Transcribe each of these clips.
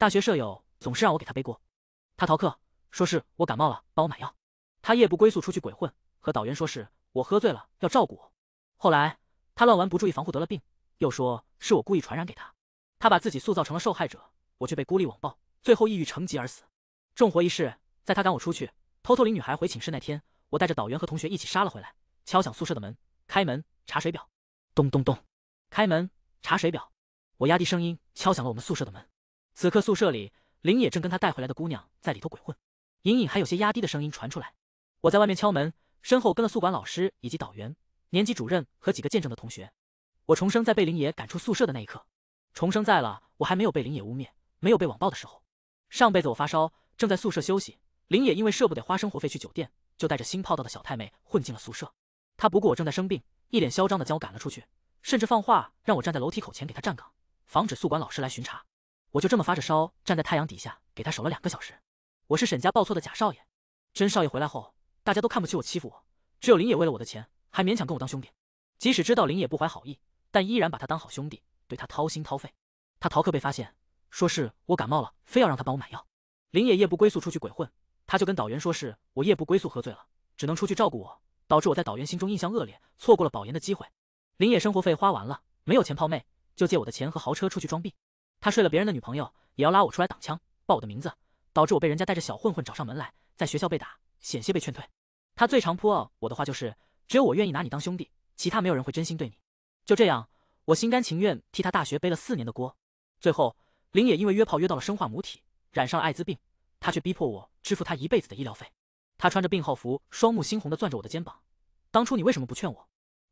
大学舍友总是让我给他背锅，他逃课，说是我感冒了，帮我买药；他夜不归宿，出去鬼混，和导员说是我喝醉了，要照顾我。后来他乱玩不注意防护得了病，又说是我故意传染给他。他把自己塑造成了受害者，我却被孤立网暴，最后抑郁成疾而死。重活一世，在他赶我出去，偷偷领女孩回寝室那天，我带着导员和同学一起杀了回来，敲响宿舍的门，开门查水表，咚咚咚，开门查水表。我压低声音敲响了我们宿舍的门。此刻宿舍里，林野正跟他带回来的姑娘在里头鬼混，隐隐还有些压低的声音传出来。我在外面敲门，身后跟了宿管老师以及导员、年级主任和几个见证的同学。我重生在被林野赶出宿舍的那一刻，重生在了我还没有被林野污蔑、没有被网暴的时候。上辈子我发烧，正在宿舍休息，林野因为舍不得花生活费去酒店，就带着新泡到的小太妹混进了宿舍。他不顾我正在生病，一脸嚣张地将我赶了出去，甚至放话让我站在楼梯口前给他站岗，防止宿管老师来巡查。我就这么发着烧站在太阳底下给他守了两个小时。我是沈家报错的假少爷，真少爷回来后，大家都看不起我欺负我，只有林野为了我的钱还勉强跟我当兄弟。即使知道林野不怀好意，但依然把他当好兄弟，对他掏心掏肺。他逃课被发现，说是我感冒了，非要让他帮我买药。林野夜不归宿出去鬼混，他就跟导员说是我夜不归宿喝醉了，只能出去照顾我，导致我在导员心中印象恶劣，错过了保研的机会。林野生活费花完了，没有钱泡妹，就借我的钱和豪车出去装逼。他睡了别人的女朋友，也要拉我出来挡枪，报我的名字，导致我被人家带着小混混找上门来，在学校被打，险些被劝退。他最常泼我的话就是：只有我愿意拿你当兄弟，其他没有人会真心对你。就这样，我心甘情愿替他大学背了四年的锅。最后，林野因为约炮约到了生化母体，染上了艾滋病，他却逼迫我支付他一辈子的医疗费。他穿着病号服，双目猩红的攥着我的肩膀，当初你为什么不劝我？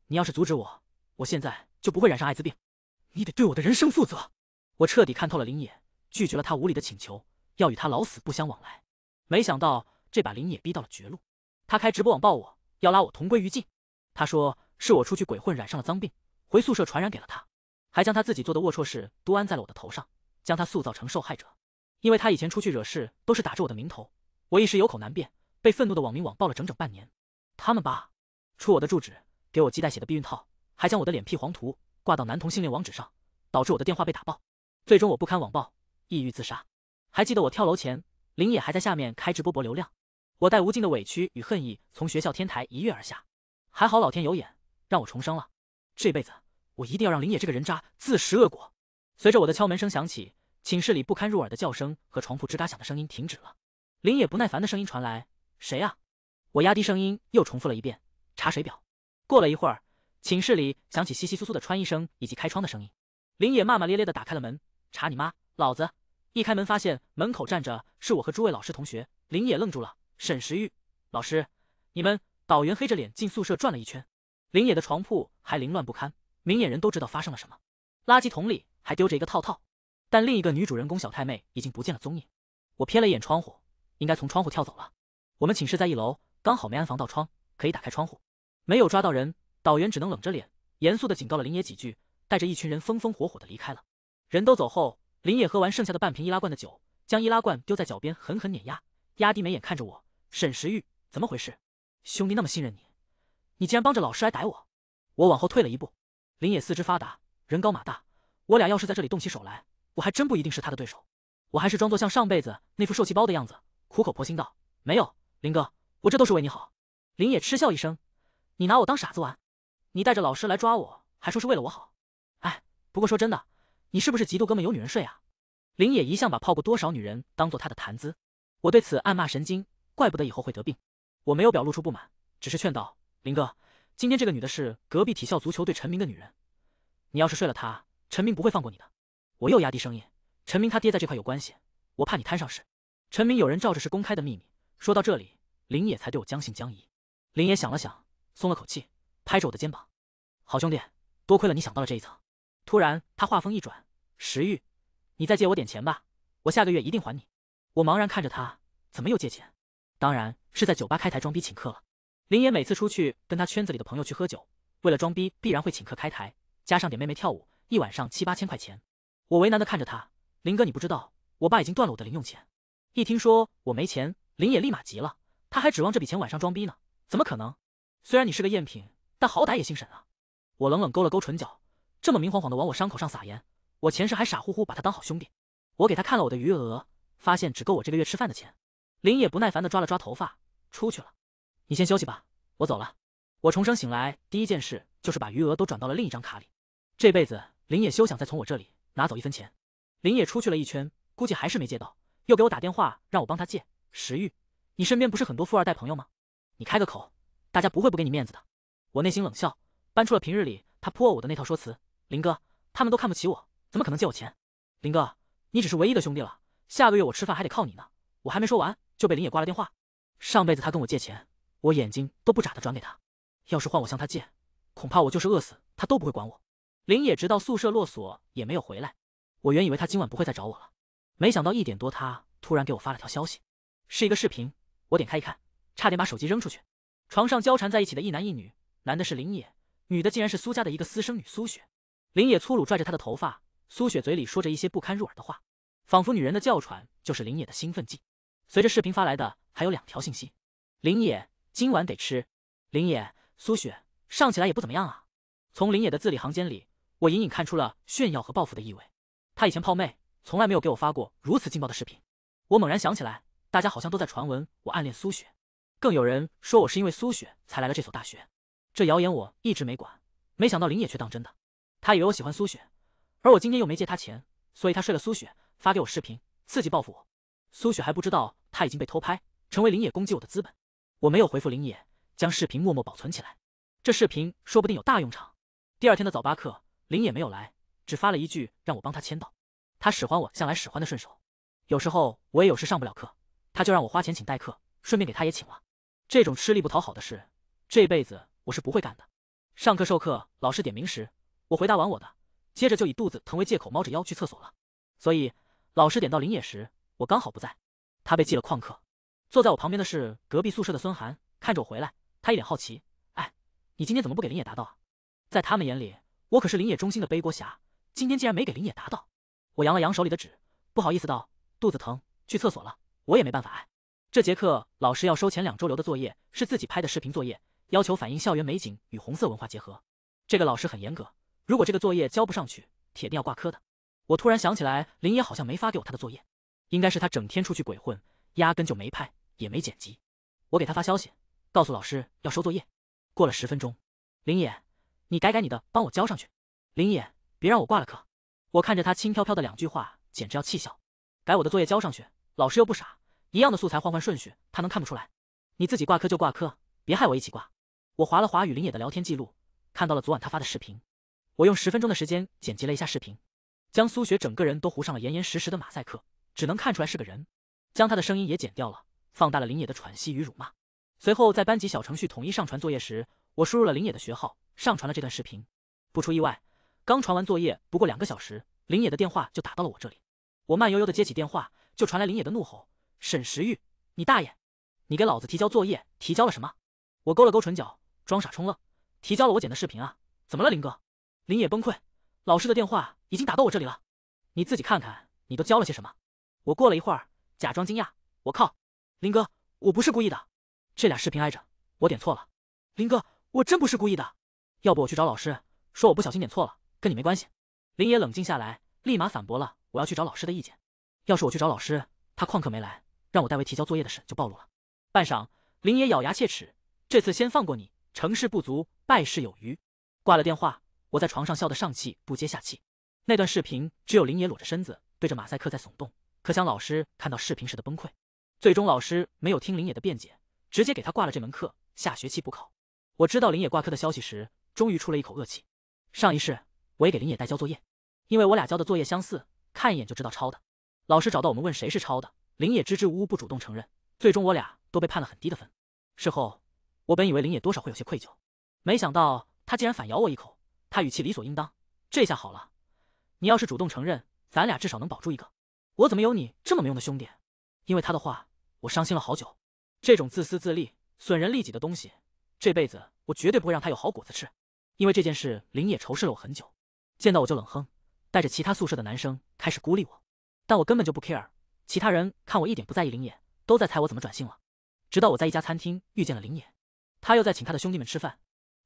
你要是阻止我，我现在就不会染上艾滋病。你得对我的人生负责。我彻底看透了林野，拒绝了他无理的请求，要与他老死不相往来。没想到这把林野逼到了绝路，他开直播网暴我，要拉我同归于尽。他说是我出去鬼混染上了脏病，回宿舍传染给了他，还将他自己做的龌龊事都安在了我的头上，将他塑造成受害者。因为他以前出去惹事都是打着我的名头，我一时有口难辩，被愤怒的网民网暴了整整半年。他们吧，出我的住址，给我寄带血的避孕套，还将我的脸皮黄图挂到男同性恋网址上，导致我的电话被打爆。最终我不堪网暴，抑郁自杀。还记得我跳楼前，林野还在下面开直播博流量。我带无尽的委屈与恨意，从学校天台一跃而下。还好老天有眼，让我重生了。这辈子我一定要让林野这个人渣自食恶果。随着我的敲门声响起，寝室里不堪入耳的叫声和床铺吱嘎响的声音停止了。林野不耐烦的声音传来：“谁呀？”我压低声音又重复了一遍：“查水表。”过了一会儿，寝室里响起窸窸窣窣的穿衣声以及开窗的声音。林野骂骂咧咧的打开了门。查你妈！老子一开门，发现门口站着是我和诸位老师同学。林野愣住了。沈时玉老师，你们导员黑着脸进宿舍转了一圈，林野的床铺还凌乱不堪，明眼人都知道发生了什么。垃圾桶里还丢着一个套套，但另一个女主人公小太妹已经不见了踪影。我瞥了一眼窗户，应该从窗户跳走了。我们寝室在一楼，刚好没安防盗窗，可以打开窗户。没有抓到人，导员只能冷着脸，严肃的警告了林野几句，带着一群人风风火火的离开了。人都走后，林野喝完剩下的半瓶易拉罐的酒，将易拉罐丢在脚边，狠狠碾压，压低眉眼看着我：“沈时玉，怎么回事？兄弟那么信任你，你竟然帮着老师来逮我！”我往后退了一步。林野四肢发达，人高马大，我俩要是在这里动起手来，我还真不一定是他的对手。我还是装作像上辈子那副受气包的样子，苦口婆心道：“没有，林哥，我这都是为你好。”林野嗤笑一声：“你拿我当傻子玩？你带着老师来抓我，还说是为了我好？哎，不过说真的。”你是不是嫉妒哥们有女人睡啊？林野一向把泡过多少女人当做他的谈资，我对此暗骂神经，怪不得以后会得病。我没有表露出不满，只是劝道：“林哥，今天这个女的是隔壁体校足球队陈明的女人，你要是睡了她，陈明不会放过你的。”我又压低声音：“陈明他爹在这块有关系，我怕你摊上事。”陈明有人罩着是公开的秘密。说到这里，林野才对我将信将疑。林野想了想，松了口气，拍着我的肩膀：“好兄弟，多亏了你想到了这一层。”突然，他话锋一转：“石玉，你再借我点钱吧，我下个月一定还你。”我茫然看着他，怎么又借钱？当然是在酒吧开台装逼请客了。林野每次出去跟他圈子里的朋友去喝酒，为了装逼必然会请客开台，加上点妹妹跳舞，一晚上七八千块钱。我为难的看着他：“林哥，你不知道，我爸已经断了我的零用钱。”一听说我没钱，林野立马急了，他还指望这笔钱晚上装逼呢，怎么可能？虽然你是个赝品，但好歹也姓沈啊。我冷冷勾了勾唇角。这么明晃晃的往我伤口上撒盐，我前世还傻乎乎把他当好兄弟。我给他看了我的余额，发现只够我这个月吃饭的钱。林也不耐烦的抓了抓头发，出去了。你先休息吧，我走了。我重生醒来第一件事就是把余额都转到了另一张卡里。这辈子林也休想再从我这里拿走一分钱。林也出去了一圈，估计还是没借到，又给我打电话让我帮他借。石玉，你身边不是很多富二代朋友吗？你开个口，大家不会不给你面子的。我内心冷笑，搬出了平日里他泼我我的那套说辞。林哥，他们都看不起我，怎么可能借我钱？林哥，你只是唯一的兄弟了，下个月我吃饭还得靠你呢。我还没说完，就被林野挂了电话。上辈子他跟我借钱，我眼睛都不眨的转给他。要是换我向他借，恐怕我就是饿死他都不会管我。林野直到宿舍落锁也没有回来。我原以为他今晚不会再找我了，没想到一点多他突然给我发了条消息，是一个视频。我点开一看，差点把手机扔出去。床上交缠在一起的一男一女，男的是林野，女的竟然是苏家的一个私生女苏雪。林野粗鲁拽着他的头发，苏雪嘴里说着一些不堪入耳的话，仿佛女人的叫喘就是林野的兴奋剂。随着视频发来的还有两条信息：林野今晚得吃。林野，苏雪上起来也不怎么样啊。从林野的字里行间里，我隐隐看出了炫耀和报复的意味。他以前泡妹从来没有给我发过如此劲爆的视频。我猛然想起来，大家好像都在传闻我暗恋苏雪，更有人说我是因为苏雪才来了这所大学。这谣言我一直没管，没想到林野却当真的。他以为我喜欢苏雪，而我今天又没借他钱，所以他睡了苏雪，发给我视频，刺激报复我。苏雪还不知道他已经被偷拍，成为林野攻击我的资本。我没有回复林野，将视频默默保存起来。这视频说不定有大用场。第二天的早八课，林野没有来，只发了一句让我帮他签到。他使唤我向来使唤的顺手，有时候我也有事上不了课，他就让我花钱请代课，顺便给他也请了。这种吃力不讨好的事，这辈子我是不会干的。上课授课，老师点名时。我回答完我的，接着就以肚子疼为借口，猫着腰去厕所了。所以老师点到林野时，我刚好不在，他被记了旷课。坐在我旁边的是隔壁宿舍的孙涵，看着我回来，他一脸好奇：“哎，你今天怎么不给林野答到啊？”在他们眼里，我可是林野中心的背锅侠。今天竟然没给林野答到，我扬了扬手里的纸，不好意思道：“肚子疼，去厕所了，我也没办法。”这节课老师要收前两周留的作业，是自己拍的视频作业，要求反映校园美景与红色文化结合。这个老师很严格。如果这个作业交不上去，铁定要挂科的。我突然想起来，林野好像没发给我他的作业，应该是他整天出去鬼混，压根就没拍，也没剪辑。我给他发消息，告诉老师要收作业。过了十分钟，林野，你改改你的，帮我交上去。林野，别让我挂了课。我看着他轻飘飘的两句话，简直要气笑。改我的作业交上去，老师又不傻，一样的素材换换顺序，他能看不出来。你自己挂科就挂科，别害我一起挂。我划了划与林野的聊天记录，看到了昨晚他发的视频。我用十分钟的时间剪辑了一下视频，将苏雪整个人都糊上了严严实实的马赛克，只能看出来是个人。将她的声音也剪掉了，放大了林野的喘息与辱骂。随后，在班级小程序统一上传作业时，我输入了林野的学号，上传了这段视频。不出意外，刚传完作业不过两个小时，林野的电话就打到了我这里。我慢悠悠的接起电话，就传来林野的怒吼：“沈时玉，你大爷！你给老子提交作业，提交了什么？”我勾了勾唇角，装傻充愣：“提交了我剪的视频啊，怎么了，林哥？”林野崩溃，老师的电话已经打到我这里了，你自己看看，你都交了些什么。我过了一会儿，假装惊讶，我靠，林哥，我不是故意的，这俩视频挨着，我点错了。林哥，我真不是故意的，要不我去找老师，说我不小心点错了，跟你没关系。林野冷静下来，立马反驳了，我要去找老师的意见。要是我去找老师，他旷课没来，让我代为提交作业的事就暴露了。半晌，林野咬牙切齿，这次先放过你，成事不足，败事有余。挂了电话。我在床上笑得上气不接下气，那段视频只有林野裸着身子对着马赛克在耸动，可想老师看到视频时的崩溃。最终老师没有听林野的辩解，直接给他挂了这门课，下学期补考。我知道林野挂科的消息时，终于出了一口恶气。上一世我也给林野代交作业，因为我俩交的作业相似，看一眼就知道抄的。老师找到我们问谁是抄的，林野支支吾吾不主动承认，最终我俩都被判了很低的分。事后我本以为林野多少会有些愧疚，没想到他竟然反咬我一口。他语气理所应当，这下好了，你要是主动承认，咱俩至少能保住一个。我怎么有你这么没用的兄弟？因为他的话，我伤心了好久。这种自私自利、损人利己的东西，这辈子我绝对不会让他有好果子吃。因为这件事，林野仇视了我很久，见到我就冷哼，带着其他宿舍的男生开始孤立我。但我根本就不 care，其他人看我一点不在意，林野都在猜我怎么转性了。直到我在一家餐厅遇见了林野，他又在请他的兄弟们吃饭，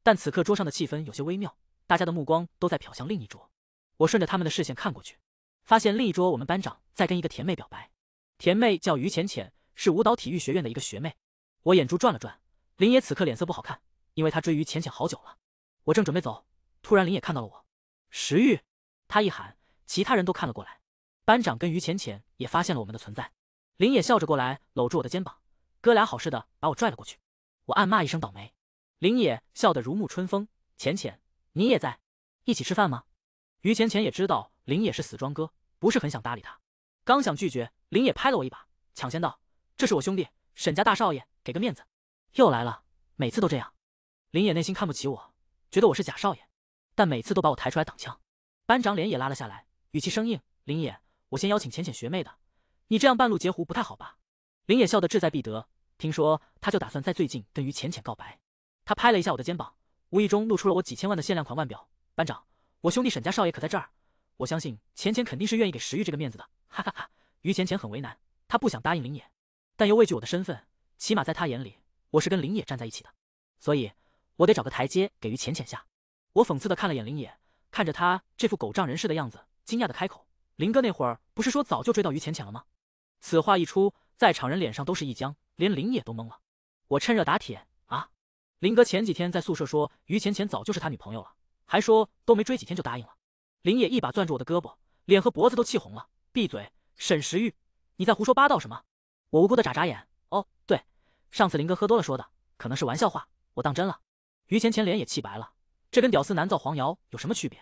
但此刻桌上的气氛有些微妙。大家的目光都在瞟向另一桌，我顺着他们的视线看过去，发现另一桌我们班长在跟一个甜妹表白，甜妹叫于浅浅，是舞蹈体育学院的一个学妹。我眼珠转了转，林野此刻脸色不好看，因为他追于浅浅好久了。我正准备走，突然林野看到了我，石玉，他一喊，其他人都看了过来，班长跟于浅浅也发现了我们的存在。林野笑着过来，搂住我的肩膀，哥俩好似的把我拽了过去。我暗骂一声倒霉。林野笑得如沐春风，浅浅。你也在，一起吃饭吗？于浅浅也知道林也是死装哥，不是很想搭理他。刚想拒绝，林也拍了我一把，抢先道：“这是我兄弟，沈家大少爷，给个面子。”又来了，每次都这样。林野内心看不起我，觉得我是假少爷，但每次都把我抬出来挡枪。班长脸也拉了下来，语气生硬：“林野，我先邀请浅浅学妹的，你这样半路截胡不太好吧？”林野笑得志在必得，听说他就打算在最近跟于浅浅告白。他拍了一下我的肩膀。无意中露出了我几千万的限量款腕表，班长，我兄弟沈家少爷可在这儿。我相信钱钱肯定是愿意给石玉这个面子的，哈哈哈。于浅浅很为难，他不想答应林野，但又畏惧我的身份，起码在他眼里，我是跟林野站在一起的，所以我得找个台阶给于浅浅下。我讽刺的看了眼林野，看着他这副狗仗人势的样子，惊讶的开口：“林哥那会儿不是说早就追到于浅浅了吗？”此话一出，在场人脸上都是一僵，连林野都懵了。我趁热打铁。林哥前几天在宿舍说，于浅浅早就是他女朋友了，还说都没追几天就答应了。林野一把攥住我的胳膊，脸和脖子都气红了，闭嘴！沈时玉，你在胡说八道什么？我无辜的眨眨眼。哦，对，上次林哥喝多了说的，可能是玩笑话，我当真了。于浅浅脸也气白了，这跟屌丝男造黄谣有什么区别？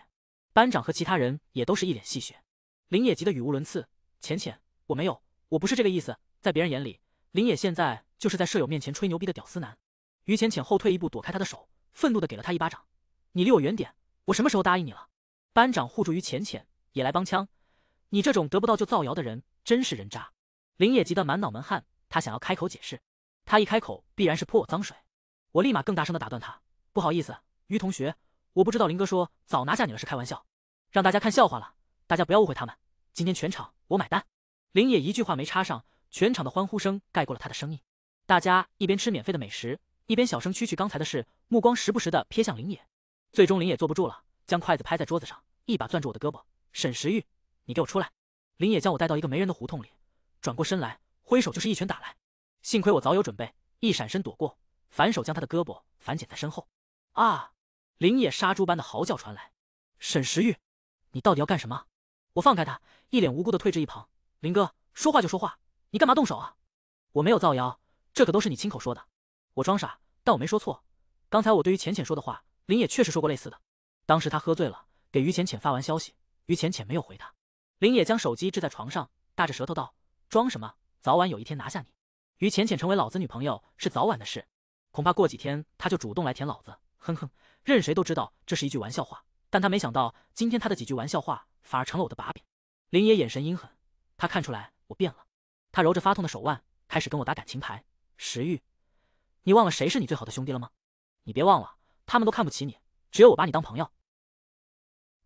班长和其他人也都是一脸戏谑。林野急得语无伦次，浅浅，我没有，我不是这个意思。在别人眼里，林野现在就是在舍友面前吹牛逼的屌丝男。于浅浅后退一步躲开他的手，愤怒的给了他一巴掌：“你离我远点！我什么时候答应你了？”班长护住于浅浅，也来帮腔：“你这种得不到就造谣的人，真是人渣！”林野急得满脑门汗，他想要开口解释，他一开口必然是泼我脏水，我立马更大声的打断他：“不好意思，于同学，我不知道林哥说早拿下你了是开玩笑，让大家看笑话了，大家不要误会他们，今天全场我买单。”林野一句话没插上，全场的欢呼声盖过了他的声音，大家一边吃免费的美食。一边小声蛐蛐刚才的事，目光时不时的瞥向林野。最终林野坐不住了，将筷子拍在桌子上，一把攥住我的胳膊。沈时玉，你给我出来！林野将我带到一个没人的胡同里，转过身来，挥手就是一拳打来。幸亏我早有准备，一闪身躲过，反手将他的胳膊反剪在身后。啊！林野杀猪般的嚎叫传来。沈时玉，你到底要干什么？我放开他，一脸无辜的退至一旁。林哥，说话就说话，你干嘛动手啊？我没有造谣，这可都是你亲口说的。我装傻，但我没说错。刚才我对于浅浅说的话，林野确实说过类似的。当时他喝醉了，给于浅浅发完消息，于浅浅没有回他。林野将手机掷在床上，大着舌头道：“装什么？早晚有一天拿下你。于浅浅成为老子女朋友是早晚的事，恐怕过几天他就主动来舔老子。”哼哼，任谁都知道这是一句玩笑话。但他没想到，今天他的几句玩笑话反而成了我的把柄。林野眼神阴狠，他看出来我变了。他揉着发痛的手腕，开始跟我打感情牌。食欲、你忘了谁是你最好的兄弟了吗？你别忘了，他们都看不起你，只有我把你当朋友。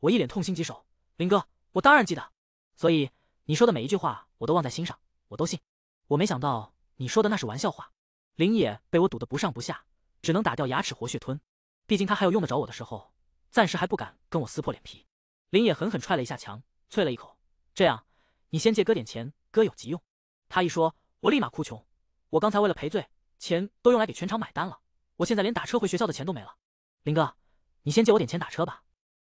我一脸痛心疾首，林哥，我当然记得，所以你说的每一句话我都忘在心上，我都信。我没想到你说的那是玩笑话。林野被我堵得不上不下，只能打掉牙齿活血吞。毕竟他还有用得着我的时候，暂时还不敢跟我撕破脸皮。林野狠狠踹了一下墙，啐了一口。这样，你先借哥点钱，哥有急用。他一说，我立马哭穷。我刚才为了赔罪。钱都用来给全场买单了，我现在连打车回学校的钱都没了。林哥，你先借我点钱打车吧。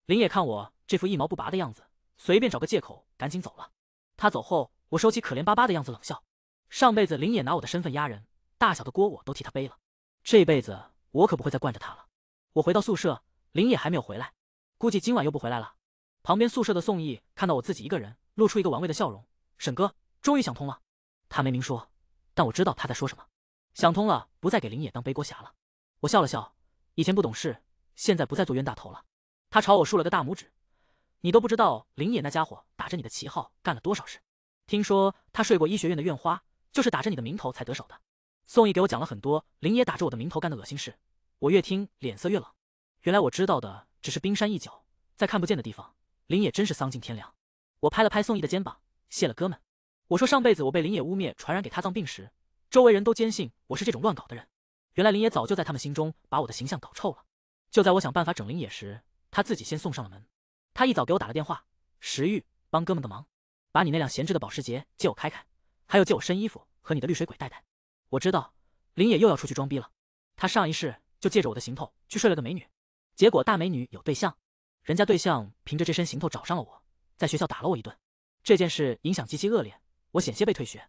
林野看我这副一毛不拔的样子，随便找个借口赶紧走了。他走后，我收起可怜巴巴的样子，冷笑。上辈子林野拿我的身份压人，大小的锅我都替他背了。这辈子我可不会再惯着他了。我回到宿舍，林野还没有回来，估计今晚又不回来了。旁边宿舍的宋毅看到我自己一个人，露出一个玩味的笑容。沈哥终于想通了，他没明说，但我知道他在说什么。想通了，不再给林野当背锅侠了。我笑了笑，以前不懂事，现在不再做冤大头了。他朝我竖了个大拇指。你都不知道林野那家伙打着你的旗号干了多少事。听说他睡过医学院的院花，就是打着你的名头才得手的。宋毅给我讲了很多林野打着我的名头干的恶心事。我越听脸色越冷。原来我知道的只是冰山一角，在看不见的地方，林野真是丧尽天良。我拍了拍宋毅的肩膀，谢了哥们。我说上辈子我被林野污蔑传染给他脏病时。周围人都坚信我是这种乱搞的人，原来林野早就在他们心中把我的形象搞臭了。就在我想办法整林野时，他自己先送上了门。他一早给我打了电话：“石玉，帮哥们的忙，把你那辆闲置的保时捷借我开开，还有借我身衣服和你的绿水鬼带带。”我知道林野又要出去装逼了。他上一世就借着我的行头去睡了个美女，结果大美女有对象，人家对象凭着这身行头找上了我，在学校打了我一顿。这件事影响极其恶劣，我险些被退学。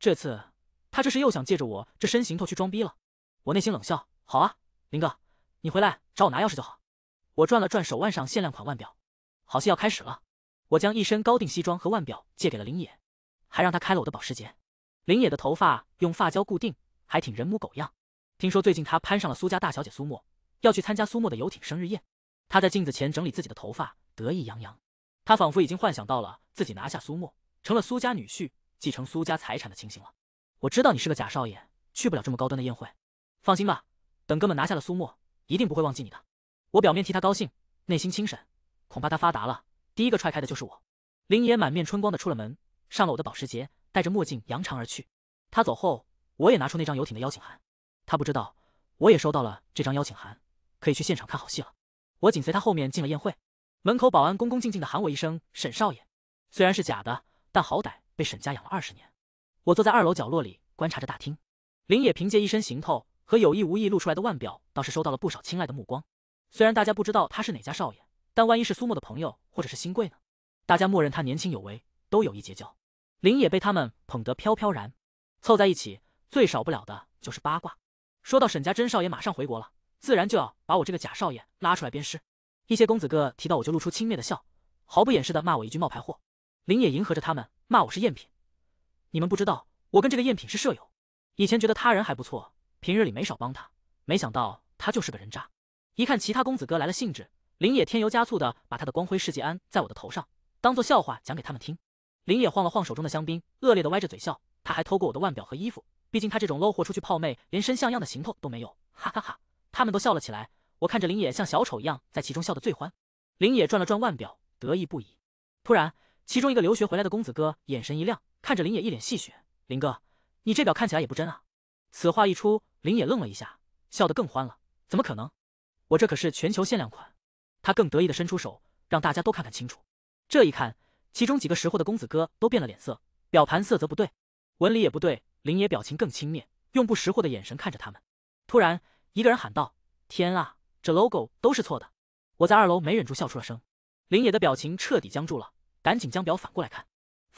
这次。他这是又想借着我这身行头去装逼了，我内心冷笑。好啊，林哥，你回来找我拿钥匙就好。我转了转手腕上限量款腕表，好戏要开始了。我将一身高定西装和腕表借给了林野，还让他开了我的保时捷。林野的头发用发胶固定，还挺人模狗样。听说最近他攀上了苏家大小姐苏沫，要去参加苏沫的游艇生日宴。他在镜子前整理自己的头发，得意洋洋。他仿佛已经幻想到了自己拿下苏沫，成了苏家女婿，继承苏家财产的情形了。我知道你是个假少爷，去不了这么高端的宴会。放心吧，等哥们拿下了苏沫，一定不会忘记你的。我表面替他高兴，内心清醒，恐怕他发达了，第一个踹开的就是我。林野满面春光的出了门，上了我的保时捷，戴着墨镜扬长而去。他走后，我也拿出那张游艇的邀请函。他不知道，我也收到了这张邀请函，可以去现场看好戏了。我紧随他后面进了宴会，门口保安恭恭敬敬的喊我一声沈少爷。虽然是假的，但好歹被沈家养了二十年。我坐在二楼角落里观察着大厅，林野凭借一身行头和有意无意露出来的腕表，倒是收到了不少青睐的目光。虽然大家不知道他是哪家少爷，但万一是苏墨的朋友或者是新贵呢？大家默认他年轻有为，都有意结交。林野被他们捧得飘飘然。凑在一起，最少不了的就是八卦。说到沈家真少爷马上回国了，自然就要把我这个假少爷拉出来鞭尸。一些公子哥提到我就露出轻蔑的笑，毫不掩饰的骂我一句冒牌货。林野迎合着他们，骂我是赝品。你们不知道，我跟这个赝品是舍友，以前觉得他人还不错，平日里没少帮他，没想到他就是个人渣。一看其他公子哥来了兴致，林野添油加醋的把他的光辉事迹安在我的头上，当做笑话讲给他们听。林野晃了晃手中的香槟，恶劣的歪着嘴笑。他还偷过我的腕表和衣服，毕竟他这种 low 货出去泡妹，连身像样的行头都没有。哈哈哈，他们都笑了起来。我看着林野像小丑一样在其中笑得最欢。林野转了转腕表，得意不已。突然，其中一个留学回来的公子哥眼神一亮。看着林野一脸戏谑，林哥，你这表看起来也不真啊！此话一出，林野愣了一下，笑得更欢了。怎么可能？我这可是全球限量款！他更得意的伸出手，让大家都看看清楚。这一看，其中几个识货的公子哥都变了脸色，表盘色泽不对，纹理也不对。林野表情更轻蔑，用不识货的眼神看着他们。突然，一个人喊道：“天啊，这 logo 都是错的！”我在二楼没忍住笑出了声，林野的表情彻底僵住了，赶紧将表反过来看。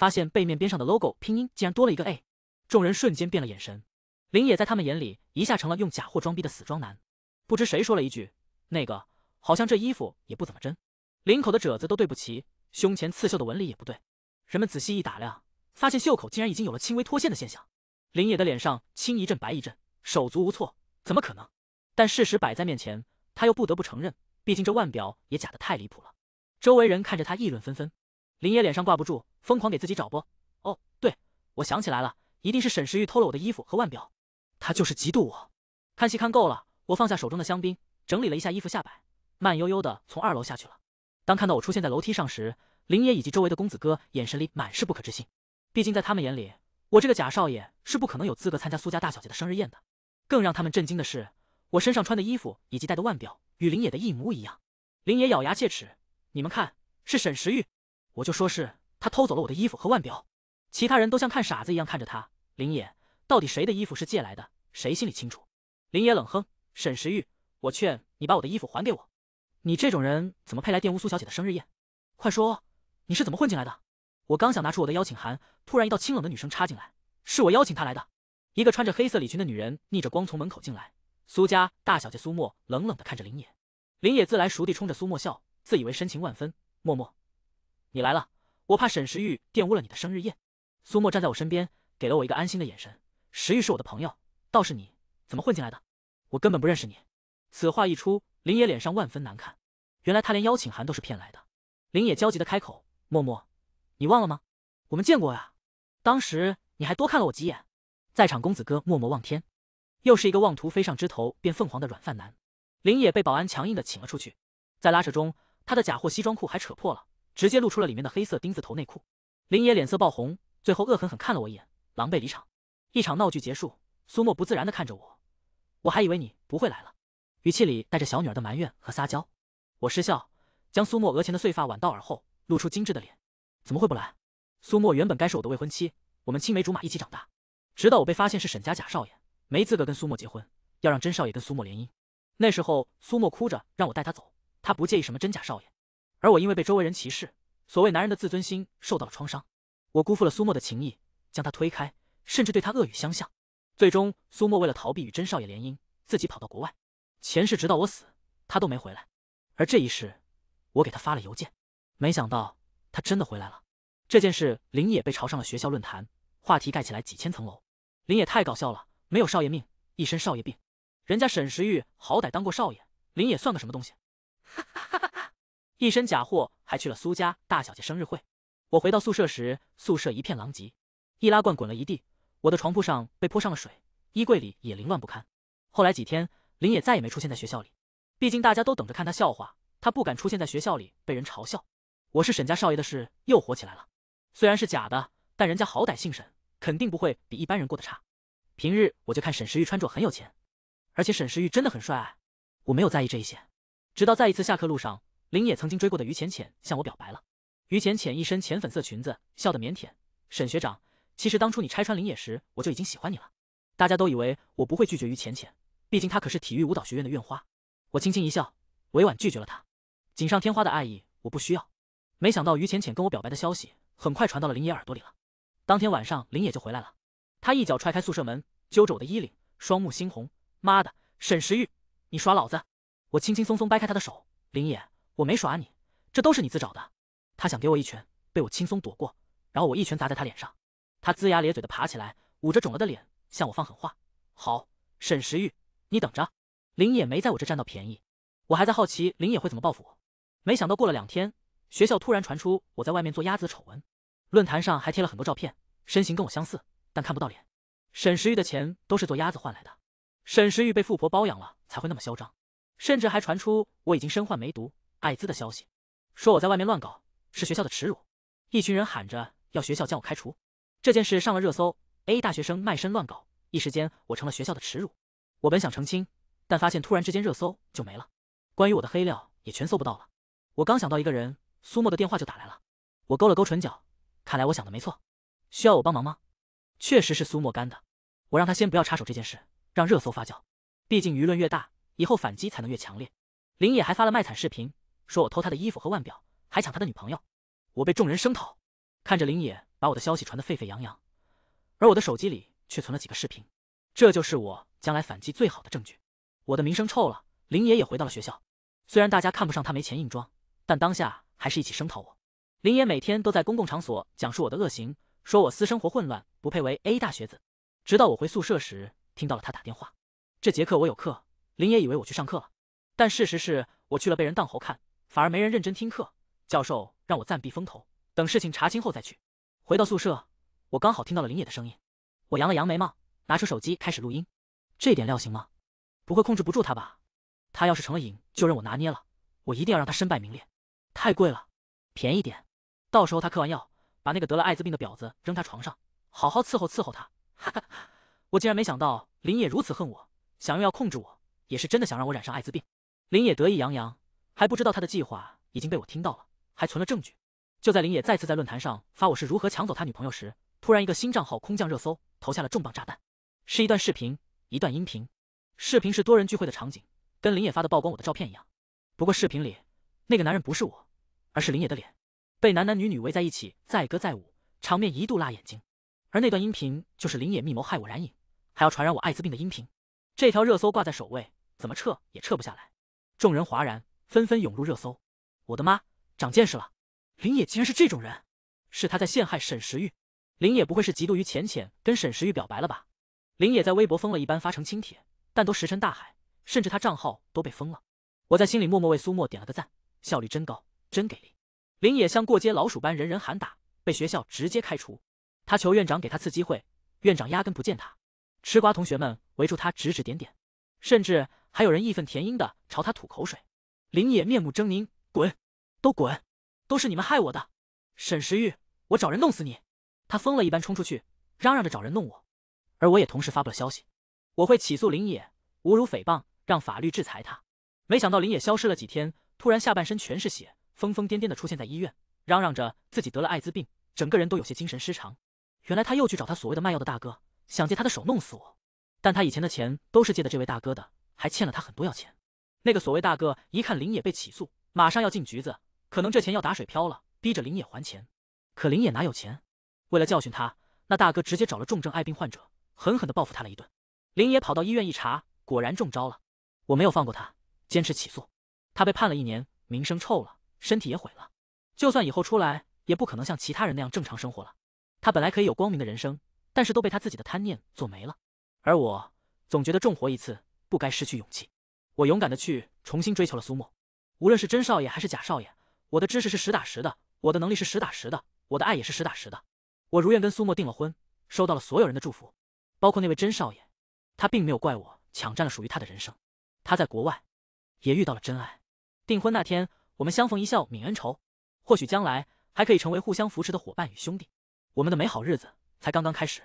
发现背面边上的 logo 拼音竟然多了一个 a，众人瞬间变了眼神，林野在他们眼里一下成了用假货装逼的死装男。不知谁说了一句：“那个好像这衣服也不怎么真，领口的褶子都对不齐，胸前刺绣的纹理也不对。”人们仔细一打量，发现袖口竟然已经有了轻微脱线的现象。林野的脸上青一阵白一阵，手足无措。怎么可能？但事实摆在面前，他又不得不承认，毕竟这腕表也假得太离谱了。周围人看着他议论纷纷。林野脸上挂不住，疯狂给自己找拨。哦，对，我想起来了，一定是沈时玉偷了我的衣服和腕表，他就是嫉妒我。看戏看够了，我放下手中的香槟，整理了一下衣服下摆，慢悠悠的从二楼下去了。当看到我出现在楼梯上时，林野以及周围的公子哥眼神里满是不可置信。毕竟在他们眼里，我这个假少爷是不可能有资格参加苏家大小姐的生日宴的。更让他们震惊的是，我身上穿的衣服以及戴的腕表与林野的一模一样。林野咬牙切齿：“你们看，是沈时玉。”我就说是他偷走了我的衣服和腕表，其他人都像看傻子一样看着他。林野，到底谁的衣服是借来的？谁心里清楚？林野冷哼。沈时玉，我劝你把我的衣服还给我。你这种人怎么配来玷污苏小姐的生日宴？快说，你是怎么混进来的？我刚想拿出我的邀请函，突然一道清冷的女声插进来：“是我邀请她来的。”一个穿着黑色礼裙的女人逆着光从门口进来。苏家大小姐苏沫冷冷地看着林野，林野自来熟地冲着苏沫笑，自以为深情万分。默默。你来了，我怕沈时玉玷污了你的生日宴。苏沫站在我身边，给了我一个安心的眼神。时玉是我的朋友，倒是你，怎么混进来的？我根本不认识你。此话一出，林野脸上万分难看。原来他连邀请函都是骗来的。林野焦急的开口：“默默，你忘了吗？我们见过呀，当时你还多看了我几眼。”在场公子哥默默望天，又是一个妄图飞上枝头变凤凰的软饭男。林野被保安强硬的请了出去，在拉扯中，他的假货西装裤还扯破了。直接露出了里面的黑色钉子头内裤，林野脸色爆红，最后恶狠狠看了我一眼，狼狈离场。一场闹剧结束，苏墨不自然地看着我，我还以为你不会来了，语气里带着小女儿的埋怨和撒娇。我失笑，将苏墨额前的碎发挽到耳后，露出精致的脸。怎么会不来？苏墨原本该是我的未婚妻，我们青梅竹马一起长大，直到我被发现是沈家假少爷，没资格跟苏墨结婚，要让真少爷跟苏墨联姻。那时候苏墨哭着让我带她走，她不介意什么真假少爷。而我因为被周围人歧视，所谓男人的自尊心受到了创伤，我辜负了苏墨的情谊，将他推开，甚至对他恶语相向。最终，苏墨为了逃避与真少爷联姻，自己跑到国外。前世直到我死，他都没回来。而这一世，我给他发了邮件，没想到他真的回来了。这件事，林野被朝上了学校论坛，话题盖起来几千层楼。林野太搞笑了，没有少爷命，一身少爷病。人家沈时玉好歹当过少爷，林野算个什么东西？哈哈哈哈！一身假货，还去了苏家大小姐生日会。我回到宿舍时，宿舍一片狼藉，易拉罐滚了一地，我的床铺上被泼上了水，衣柜里也凌乱不堪。后来几天，林也再也没出现在学校里。毕竟大家都等着看他笑话，他不敢出现在学校里被人嘲笑。我是沈家少爷的事又火起来了，虽然是假的，但人家好歹姓沈，肯定不会比一般人过得差。平日我就看沈时玉穿着很有钱，而且沈时玉真的很帅，我没有在意这一些，直到在一次下课路上。林野曾经追过的于浅浅向我表白了。于浅浅一身浅粉色裙子，笑得腼腆。沈学长，其实当初你拆穿林野时，我就已经喜欢你了。大家都以为我不会拒绝于浅浅，毕竟她可是体育舞蹈学院的院花。我轻轻一笑，委婉拒绝了她。锦上添花的爱意我不需要。没想到于浅浅跟我表白的消息很快传到了林野耳朵里了。当天晚上，林野就回来了。他一脚踹开宿舍门，揪着我的衣领，双目猩红。妈的，沈时玉，你耍老子！我轻轻松松掰开他的手。林野。我没耍你，这都是你自找的。他想给我一拳，被我轻松躲过，然后我一拳砸在他脸上。他龇牙咧嘴的爬起来，捂着肿了的脸，向我放狠话：“好，沈时玉，你等着。”林野没在我这占到便宜，我还在好奇林野会怎么报复我。没想到过了两天，学校突然传出我在外面做鸭子的丑闻，论坛上还贴了很多照片，身形跟我相似，但看不到脸。沈时玉的钱都是做鸭子换来的，沈时玉被富婆包养了才会那么嚣张，甚至还传出我已经身患梅毒。艾滋的消息，说我在外面乱搞，是学校的耻辱。一群人喊着要学校将我开除。这件事上了热搜，A 大学生卖身乱搞，一时间我成了学校的耻辱。我本想澄清，但发现突然之间热搜就没了，关于我的黑料也全搜不到了。我刚想到一个人，苏墨的电话就打来了。我勾了勾唇角，看来我想的没错。需要我帮忙吗？确实是苏墨干的。我让他先不要插手这件事，让热搜发酵，毕竟舆论越大，以后反击才能越强烈。林野还发了卖惨视频。说我偷他的衣服和腕表，还抢他的女朋友，我被众人声讨。看着林野把我的消息传得沸沸扬扬，而我的手机里却存了几个视频，这就是我将来反击最好的证据。我的名声臭了，林野也回到了学校。虽然大家看不上他没钱硬装，但当下还是一起声讨我。林野每天都在公共场所讲述我的恶行，说我私生活混乱，不配为 A 大学子。直到我回宿舍时，听到了他打电话。这节课我有课，林野以为我去上课了，但事实是我去了被人当猴看。反而没人认真听课，教授让我暂避风头，等事情查清后再去。回到宿舍，我刚好听到了林野的声音，我扬了扬眉毛，拿出手机开始录音。这点料行吗？不会控制不住他吧？他要是成了瘾，就任我拿捏了。我一定要让他身败名裂。太贵了，便宜点。到时候他嗑完药，把那个得了艾滋病的婊子扔他床上，好好伺候伺候他。哈哈哈！我竟然没想到林野如此恨我，想用药控制我，也是真的想让我染上艾滋病。林野得意洋洋。还不知道他的计划已经被我听到了，还存了证据。就在林野再次在论坛上发我是如何抢走他女朋友时，突然一个新账号空降热搜，投下了重磅炸弹。是一段视频，一段音频。视频是多人聚会的场景，跟林野发的曝光我的照片一样。不过视频里那个男人不是我，而是林野的脸，被男男女女围在一起载歌载舞，场面一度辣眼睛。而那段音频就是林野密谋害我染瘾，还要传染我艾滋病的音频。这条热搜挂在首位，怎么撤也撤不下来，众人哗然。纷纷涌入热搜，我的妈，长见识了！林野竟然是这种人，是他在陷害沈时玉。林野不会是嫉妒于浅浅跟沈时玉表白了吧？林野在微博疯了一般发成轻帖，但都石沉大海，甚至他账号都被封了。我在心里默默为苏沫点了个赞，效率真高，真给力。林野像过街老鼠般人人喊打，被学校直接开除。他求院长给他次机会，院长压根不见他。吃瓜同学们围住他指指点点，甚至还有人义愤填膺的朝他吐口水。林野面目狰狞，滚，都滚，都是你们害我的！沈时玉，我找人弄死你！他疯了一般冲出去，嚷嚷着找人弄我。而我也同时发布了消息，我会起诉林野侮辱诽谤，让法律制裁他。没想到林野消失了几天，突然下半身全是血，疯疯癫癫的出现在医院，嚷嚷着自己得了艾滋病，整个人都有些精神失常。原来他又去找他所谓的卖药的大哥，想借他的手弄死我。但他以前的钱都是借的这位大哥的，还欠了他很多药钱。那个所谓大哥一看林野被起诉，马上要进局子，可能这钱要打水漂了，逼着林野还钱。可林野哪有钱？为了教训他，那大哥直接找了重症爱病患者，狠狠地报复他了一顿。林野跑到医院一查，果然中招了。我没有放过他，坚持起诉，他被判了一年，名声臭了，身体也毁了。就算以后出来，也不可能像其他人那样正常生活了。他本来可以有光明的人生，但是都被他自己的贪念做没了。而我总觉得重活一次，不该失去勇气。我勇敢的去重新追求了苏沫，无论是真少爷还是假少爷，我的知识是实打实的，我的能力是实打实的，我的爱也是实打实的。我如愿跟苏沫订了婚，收到了所有人的祝福，包括那位真少爷，他并没有怪我抢占了属于他的人生，他在国外也遇到了真爱。订婚那天，我们相逢一笑泯恩仇，或许将来还可以成为互相扶持的伙伴与兄弟，我们的美好日子才刚刚开始。